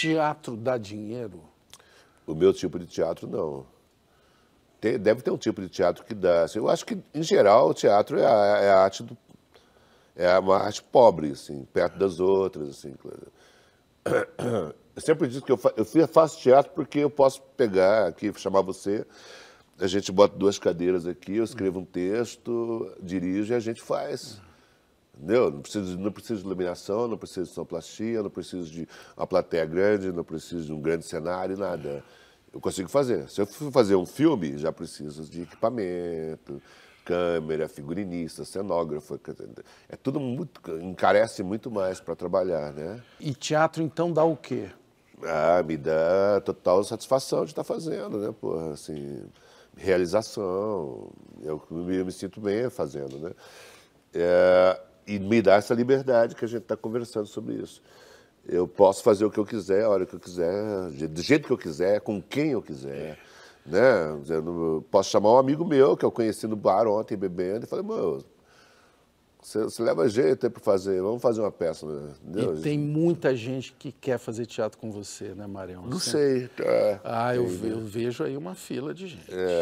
Teatro dá dinheiro? O meu tipo de teatro, não. Tem, deve ter um tipo de teatro que dá. Eu acho que, em geral, o teatro é a, é a arte do, é uma arte pobre, assim, perto das outras. Assim. Eu sempre disse que eu, fa eu faço teatro porque eu posso pegar aqui, chamar você, a gente bota duas cadeiras aqui, eu escrevo um texto, dirijo e a gente faz. Entendeu? Não preciso, não preciso de iluminação, não preciso de sonoplastia, não preciso de uma plateia grande, não preciso de um grande cenário, nada. Eu consigo fazer. Se eu for fazer um filme, já preciso de equipamento, câmera, figurinista, cenógrafo. É tudo muito. encarece muito mais para trabalhar, né? E teatro, então, dá o quê? Ah, me dá total satisfação de estar tá fazendo, né? Porra, assim, realização. É eu, eu me sinto bem fazendo, né? É, e me dá essa liberdade que a gente está conversando sobre isso. Eu posso fazer o que eu quiser, a hora que eu quiser, do jeito que eu quiser, com quem eu quiser. É. Né? Eu posso chamar um amigo meu que eu conheci no bar ontem bebendo e falei, meu, você, você leva jeito para fazer, vamos fazer uma peça. Né? E tem muita gente que quer fazer teatro com você, né, Marião? Não Sempre. sei. É, ah, eu, né? eu, vejo aí uma fila de gente. É.